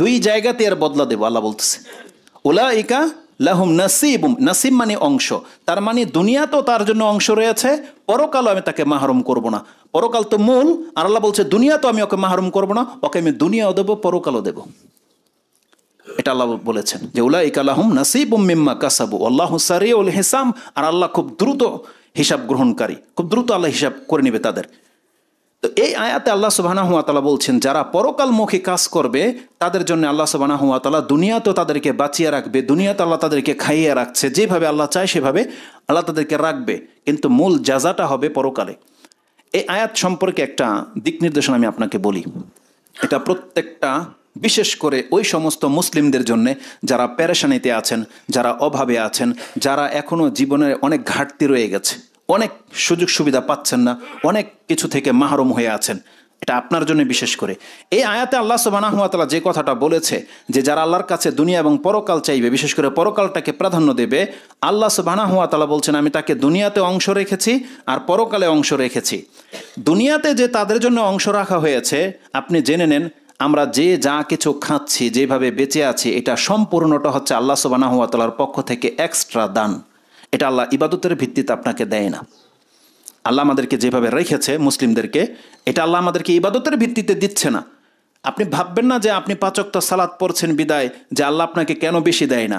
দুই জায়গাতে আর বদলা দেব আল্লাহ বলতেছে ওলা ইকা লাহুম নাসিব নাসিব মানে অংশ তার মানে দুনিয়া তো তার জন্য অংশ রয়েছে পরকালও আমি তাকে মাহরুম করব না পরকাল তো মূল আর আল্লাহ বলছে দুনিয়া তো আমি ওকে মাহরুম করব না ওকে আমি দুনিয়াও দেবো পরকালও দেব এটা আল্লাহ বলেছেন যে উলা ইকালাহুম নাসিব মিম্মা কাসাবু আল্লাহ সারি উল হিসাম আর আল্লাহ খুব দ্রুত হিসাব গ্রহণকারী খুব দ্রুত আল্লাহ হিসাব করে নেবে তাদের তো এই আয়াতে আল্লাহ সুবাহানা হুয়াতালা বলছেন যারা পরকালমুখী কাজ করবে তাদের জন্য আল্লাহ সুবাহানা হুয়াতালা দুনিয়া তো তাদেরকে বাঁচিয়ে রাখবে দুনিয়া তো আল্লাহ তাদেরকে খাইয়ে রাখছে যেভাবে আল্লাহ চায় সেভাবে আল্লাহ তাদেরকে রাখবে কিন্তু মূল যাজাটা হবে পরকালে এই আয়াত সম্পর্কে একটা দিক নির্দেশনা আমি আপনাকে বলি এটা প্রত্যেকটা বিশেষ করে ওই সমস্ত মুসলিমদের জন্য যারা প্যারেশানিতে আছেন যারা অভাবে আছেন যারা এখনও জীবনের অনেক ঘাটতি রয়ে গেছে অনেক সুযোগ সুবিধা পাচ্ছেন না অনেক কিছু থেকে মাহরম হয়ে আছেন এটা আপনার জন্য বিশেষ করে এই আয়াতে আল্লাহ সুবানাহতালা যে কথাটা বলেছে যে যারা আল্লাহর কাছে দুনিয়া এবং পরকাল চাইবে বিশেষ করে পরকালটাকে প্রাধান্য দেবে আল্লাহ সুবানাহাতালা বলছেন আমি তাকে দুনিয়াতে অংশ রেখেছি আর পরকালে অংশ রেখেছি দুনিয়াতে যে তাদের জন্য অংশ রাখা হয়েছে আপনি জেনে নেন আমরা যে যা কিছু খাচ্ছি যেভাবে বেঁচে আছি এটা সম্পূর্ণটা হচ্ছে আল্লাহ সুবানাহাতালার পক্ষ থেকে এক্সট্রা দান এটা আল্লাহ ইবাদতের ভিত্তিতে আপনাকে দেয় না আল্লাহ আমাদেরকে যেভাবে রেখেছে মুসলিমদেরকে এটা আল্লাহ আমাদেরকে ইবাদতের ভিত্তিতে দিচ্ছে না আপনি ভাববেন না যে আপনি পাচকটা সালাদ পড়ছেন বিদায় যে আল্লাহ আপনাকে কেন বেশি দেয় না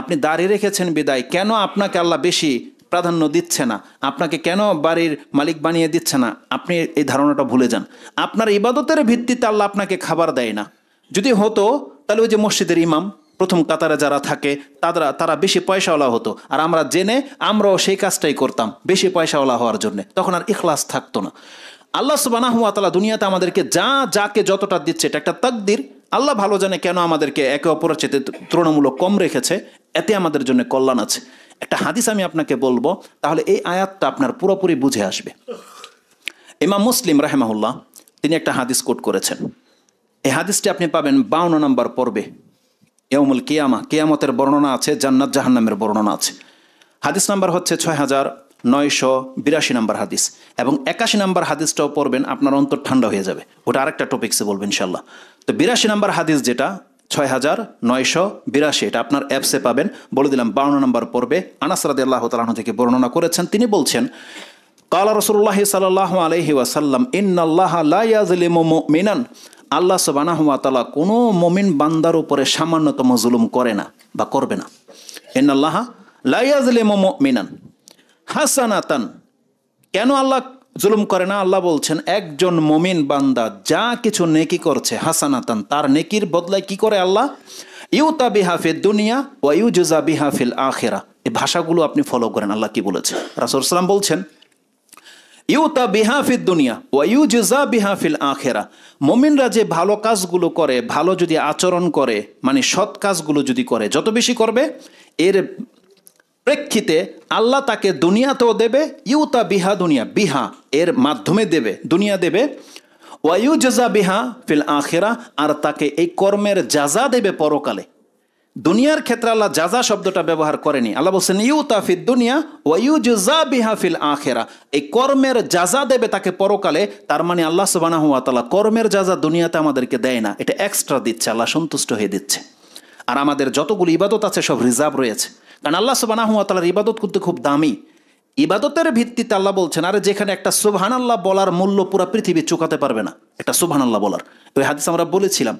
আপনি দাঁড়িয়ে রেখেছেন বিদায় কেন আপনাকে আল্লাহ বেশি প্রাধান্য দিচ্ছে না আপনাকে কেন বাড়ির মালিক বানিয়ে দিচ্ছে না আপনি এই ধারণাটা ভুলে যান আপনার ইবাদতের ভিত্তিতে আল্লাহ আপনাকে খাবার দেয় না যদি হতো তাহলে ওই যে মসজিদের ইমাম প্রথম কাতারে যারা থাকে তারা তারা বেশি পয়সাওয়ালা হতো আর আমরা জেনে আমরাও সেই কাজটাই করতাম বেশি পয়সাওয়ালা হওয়ার জন্য তখন আর ইখলাস থাকতো না আল্লাহ সুবাহ তালা দুনিয়াতে আমাদেরকে যা যাকে যতটা দিচ্ছে এটা একটা তাকদির আল্লাহ ভালো জানে কেন আমাদেরকে একে অপরের চেতে তুলনামূলক কম রেখেছে এতে আমাদের জন্য কল্যাণ আছে একটা হাদিস আমি আপনাকে বলবো তাহলে এই আয়াতটা আপনার পুরোপুরি বুঝে আসবে ইমাম মুসলিম রাহেমাহুল্লাহ তিনি একটা হাদিস কোট করেছেন এই হাদিসটি আপনি পাবেন বাউন্ন নম্বর পর্বে এমুল কিয়ামা কিয়ামতের বর্ণনা আছে জান্নাত জাহান্নামের বর্ণনা আছে হাদিস নাম্বার হচ্ছে ছয় হাজার নয়শো বিরাশি নাম্বার হাদিস এবং একাশি নাম্বার হাদিসটাও পড়বেন আপনার অন্তর ঠান্ডা হয়ে যাবে ওটা আরেকটা টপিক্সে বলবেন ইনশাল্লাহ তো বিরাশি নাম্বার হাদিস যেটা ছয় হাজার নয়শো বিরাশি এটা আপনার অ্যাপসে পাবেন বলে দিলাম বাউন্ন নম্বর পড়বে আনাসরাদ আল্লাহ তালাহ থেকে বর্ণনা করেছেন তিনি বলছেন কালা রসুল্লাহ সাল্লাহ আলহি ওয়াসাল্লাম ইন্নআল্লাহ লাইয়াজলিম মিনান আল্লাহ সবানাহমাতালা কোনো মমিন বান্দার উপরে সামান্যতম জুলুম করে না বা করবে না এন আল্লাহ লাইয়াজলিম মিনান হাসানাতান কেন আল্লাহ জুলুম করে না আল্লাহ বলছেন একজন মমিন বান্দা যা কিছু নেকি করছে হাসানাতান তার নেকির বদলায় কি করে আল্লাহ ইউতা বিহাফে দুনিয়া ও ইউজুজা বিহাফিল আখেরা এই ভাষাগুলো আপনি ফলো করেন আল্লাহ কি বলেছে রাসুল সাল্লাম বলছেন ইউতা বিহাফিদ দুনিয়া ও ইউজা ফিল আখেরা মমিনরা যে ভালো কাজগুলো করে ভালো যদি আচরণ করে মানে সৎ কাজগুলো যদি করে যত বেশি করবে এর প্রেক্ষিতে আল্লাহ তাকে দুনিয়াতেও দেবে ইউতা বিহা দুনিয়া বিহা এর মাধ্যমে দেবে দুনিয়া দেবে ওয়ায়ু জাজা বিহা ফিল আখেরা আর তাকে এই কর্মের যা দেবে পরকালে দুনিয়ার ক্ষেত্রে আল্লাহ যাজা শব্দটা ব্যবহার করেনি আল্লাহ বলছেন ইউ তাফিদ দুনিয়া ওয়ু জুজা বিহাফিল আখেরা এই কর্মের যাজা দেবে তাকে পরকালে তার মানে আল্লাহ সুবানা হুয়া তালা কর্মের যাজা দুনিয়াতে আমাদেরকে দেয় না এটা এক্সট্রা দিচ্ছে আল্লাহ সন্তুষ্ট হয়ে দিচ্ছে আর আমাদের যতগুলো ইবাদত আছে সব রিজার্ভ রয়েছে কারণ আল্লাহ সুবানা হুয়া তালার ইবাদত করতে খুব দামি ইবাদতের ভিত্তিতে আল্লাহ বলছেন আরে যেখানে একটা সুবহান আল্লাহ বলার মূল্য পুরা পৃথিবী চুকাতে পারবে না একটা সুবহান আল্লাহ বলার ওই হাদিস আমরা বলেছিলাম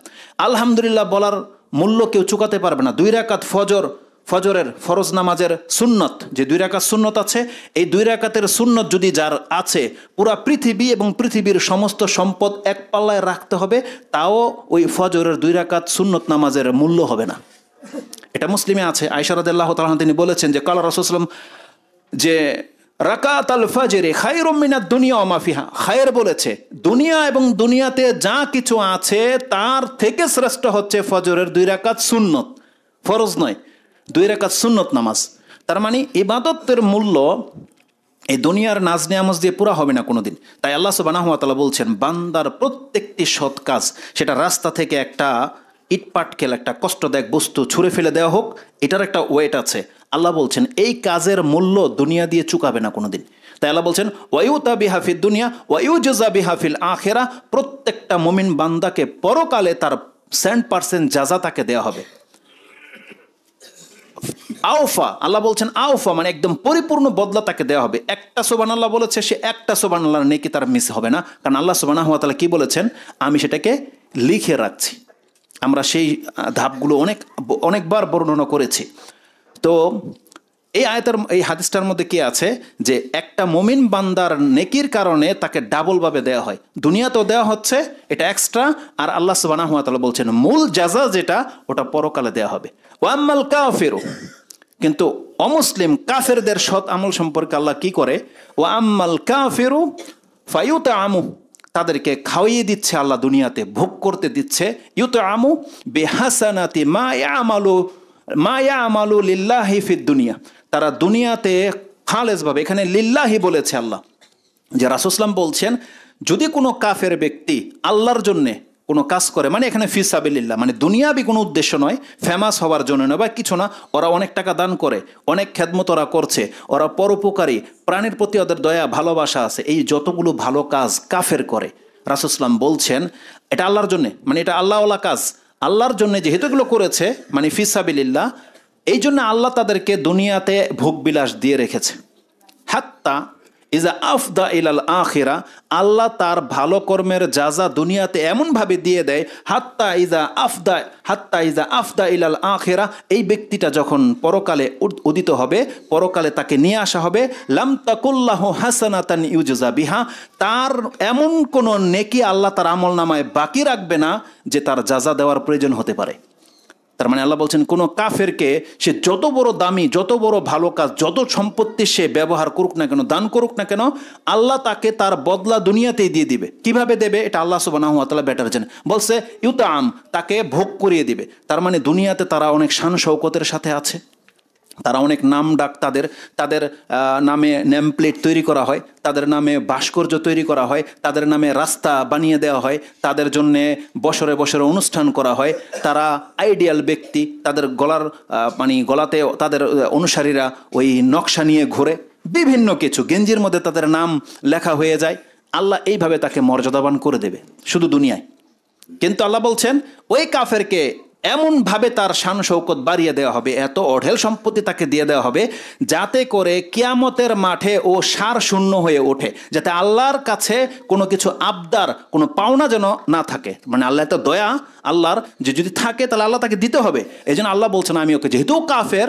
আলহামদুলিল্লাহ বলার মূল্য কেউ চুকাতে পারবে না দুই রাকাত ফজর ফজরের ফরজ নামাজের সুন্নত যে দুই রাকাত সুন্নত আছে এই দুই রাকাতের সুন্নত যদি যার আছে পুরা পৃথিবী এবং পৃথিবীর সমস্ত সম্পদ এক পাল্লায় রাখতে হবে তাও ওই ফজরের দুই রাকাত সুন্নত নামাজের মূল্য হবে না এটা মুসলিমে আছে আয়সারদ আল্লাহ তালাহ তিনি বলেছেন যে কাল রসুসলাম যে রাকাত আল ফাজরে খায়ের মিনার দুনিয়া অমাফিহা খায়ের বলেছে দুনিয়া এবং দুনিয়াতে যা কিছু আছে তার থেকে শ্রেষ্ঠ হচ্ছে ফজরের দুই রাকাত সুন্নত ফরজ নয় দুই রাকাত সুন্নত নামাজ তার মানে ইবাদতের মূল্য এই দুনিয়ার নাজ নিয়ামজ দিয়ে পুরা হবে না কোনোদিন তাই আল্লাহ সুবানাহতালা বলছেন বান্দার প্রত্যেকটি সৎ কাজ সেটা রাস্তা থেকে একটা ইটপাটকেল একটা কষ্টদায়ক বস্তু ছুঁড়ে ফেলে দেওয়া হোক এটার একটা ওয়েট আছে আল্লাহ বলছেন এই কাজের মূল্য দুনিয়া দিয়ে চুকাবে না কোনো দিন তাই আল্লাহ বলছেন ওয়ুতা বিহাফিদ দুনিয়া ওয়ুজা বিহাফিল আখেরা প্রত্যেকটা মুমিন বান্দাকে পরকালে তার সেন্ট পার্সেন্ট যাজা তাকে দেওয়া হবে আওফা আল্লাহ বলছেন আওফা মানে একদম পরিপূর্ণ বদলা তাকে দেওয়া হবে একটা সোবান আল্লাহ বলেছে সে একটা সোবান আল্লাহ নেকি তার মিস হবে না কারণ আল্লাহ সোবান আহমতাল্লাহ কি বলেছেন আমি সেটাকে লিখে রাখছি আমরা সেই ধাপগুলো অনেক অনেকবার বর্ণনা করেছি তো এই আয়তার এই হাদিসটার মধ্যে কি আছে যে একটা মমিন বান্দার নেকির কারণে তাকে ডাবলভাবে দেওয়া হয় দুনিয়া তো দেওয়া হচ্ছে এটা এক্সট্রা আর আল্লাহ সুবানা বলছেন মূল জাজা যেটা ওটা পরকালে দেওয়া হবে ওয়াম্মাল কাফেরও কিন্তু অমুসলিম কাফেরদের সৎ আমল সম্পর্কে আল্লাহ কি করে ও আম্মাল কাফেরু ফাইউতে আমু তাদেরকে খাওয়াইয়ে দিচ্ছে আল্লাহ দুনিয়াতে ভোগ করতে দিচ্ছে ইউতে আমু বেহাসানাতি মা আমালু মায়া আমালু লিল্লাহি ফিদ দুনিয়া তারা দুনিয়াতে খালেজভাবে এখানে লিল্লাহি বলেছে আল্লাহ যে রাসুসলাম বলছেন যদি কোনো কাফের ব্যক্তি আল্লাহর জন্যে কোনো কাজ করে মানে এখানে আবিল্লা মানে দুনিয়াবি কোনো উদ্দেশ্য নয় ফেমাস হওয়ার জন্য নয় বা কিছু না ওরা অনেক টাকা দান করে অনেক খ্যাদমত ওরা করছে ওরা পরোপকারী প্রাণীর প্রতি ওদের দয়া ভালোবাসা আছে এই যতগুলো ভালো কাজ কাফের করে রাসুসলাম বলছেন এটা আল্লাহর জন্যে মানে এটা আল্লাহওয়ালা কাজ আল্লাহর জন্য যেহেতু এগুলো করেছে মানে ফিসাবিল্লা এই জন্য আল্লাহ তাদেরকে দুনিয়াতে ভোগবিলাস দিয়ে রেখেছে হাত্তা ইজা আফদা ইলাল আখিরা আল্লাহ তার ভালো কর্মের যাজা দুনিয়াতে এমনভাবে দিয়ে দেয় হাত্তা ইজা আফদা হাত্তা ইজা আফদা ইলাল আখেরা এই ব্যক্তিটা যখন পরকালে উদিত হবে পরকালে তাকে নিয়ে আসা হবে লাম তাকুল্লাহ হাসানাতান ইউজা বিহা তার এমন কোনো নেকি আল্লাহ তার আমল নামায় বাকি রাখবে না যে তার যাজা দেওয়ার প্রয়োজন হতে পারে তার মানে আল্লাহ বলছেন কোনো কাফেরকে সে যত বড় দামি যত বড় ভালো কাজ যত সম্পত্তি সে ব্যবহার করুক না কেন দান করুক না কেন আল্লাহ তাকে তার বদলা দুনিয়াতেই দিয়ে দিবে কিভাবে দেবে এটা আল্লাহ সুবানাহতালা বেটার আছেন বলছে ইউতা আম তাকে ভোগ করিয়ে দিবে তার মানে দুনিয়াতে তারা অনেক শান শৌকতের সাথে আছে তারা অনেক নাম ডাক তাদের তাদের নামে নেম প্লেট তৈরি করা হয় তাদের নামে ভাস্কর্য তৈরি করা হয় তাদের নামে রাস্তা বানিয়ে দেওয়া হয় তাদের জন্যে বছরে বছরে অনুষ্ঠান করা হয় তারা আইডিয়াল ব্যক্তি তাদের গলার মানে গলাতে তাদের অনুসারীরা ওই নকশা নিয়ে ঘোরে বিভিন্ন কিছু গেঞ্জির মধ্যে তাদের নাম লেখা হয়ে যায় আল্লাহ এইভাবে তাকে মর্যাদাবান করে দেবে শুধু দুনিয়ায় কিন্তু আল্লাহ বলছেন ওই কাফেরকে এমনভাবে তার শান শৌকত বাড়িয়ে দেওয়া হবে এত অঢেল সম্পত্তি তাকে দিয়ে দেওয়া হবে যাতে করে কিয়ামতের মাঠে ও সার শূন্য হয়ে ওঠে যাতে আল্লাহর কাছে কোনো কিছু আবদার কোনো পাওনা যেন না থাকে মানে আল্লাহ তো দয়া আল্লাহর যে যদি থাকে তাহলে আল্লাহ তাকে দিতে হবে এই জন্য আল্লাহ বলছেন আমি ওকে যেহেতু কাফের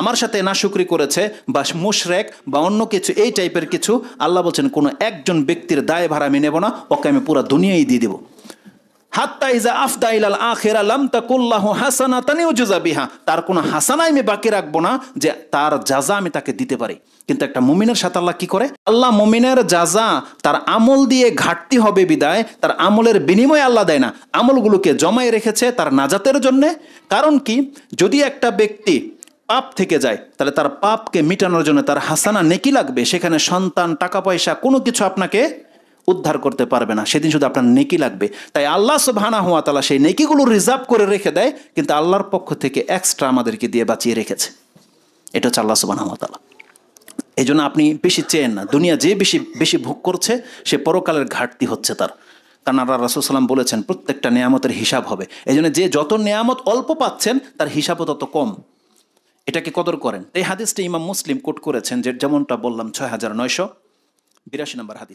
আমার সাথে না শুক্রি করেছে বা মুশরেক বা অন্য কিছু এই টাইপের কিছু আল্লাহ বলছেন কোনো একজন ব্যক্তির দায় ভাড়া আমি নেব না ওকে আমি পুরো দুনিয়াই দিয়ে দেবো তার কোনো হাসানা আমি বাকি রাখবো না যে তার যাজা আমি তাকে দিতে পারি কিন্তু একটা মুমিনের সাথে আল্লাহ কি করে আল্লাহ মুমিনের যাজা তার আমল দিয়ে ঘাটতি হবে বিদায় তার আমলের বিনিময়ে আল্লাহ দেয় না আমলগুলোকে জমায় রেখেছে তার নাজাতের জন্যে কারণ কি যদি একটা ব্যক্তি পাপ থেকে যায় তাহলে তার পাপকে মিটানোর জন্য তার হাসানা নেকি লাগবে সেখানে সন্তান টাকা পয়সা কোনো কিছু আপনাকে উদ্ধার করতে পারবে না সেদিন শুধু আপনার নেকি লাগবে তাই আল্লাহ সুবাহানা হুয়া তালা সেই নেকিগুলো রিজার্ভ করে রেখে দেয় কিন্তু আল্লাহর পক্ষ থেকে এক্সট্রা আমাদেরকে দিয়ে বাঁচিয়ে রেখেছে এটা হচ্ছে আল্লাহ সুবাহানা হুয়া তালা এই জন্য আপনি বেশি চেয়েন না দুনিয়া যে বেশি বেশি ভোগ করছে সে পরকালের ঘাটতি হচ্ছে তার কারণ আল্লাহ রাসুলসাল্লাম বলেছেন প্রত্যেকটা নিয়ামতের হিসাব হবে এই যে যত নিয়ামত অল্প পাচ্ছেন তার হিসাবও তত কম এটাকে কদর করেন এই হাদিসটি ইমাম মুসলিম কোট করেছেন যে যেমনটা বললাম ছয় হাজার নয়শো বিরাশি নম্বর হাদিস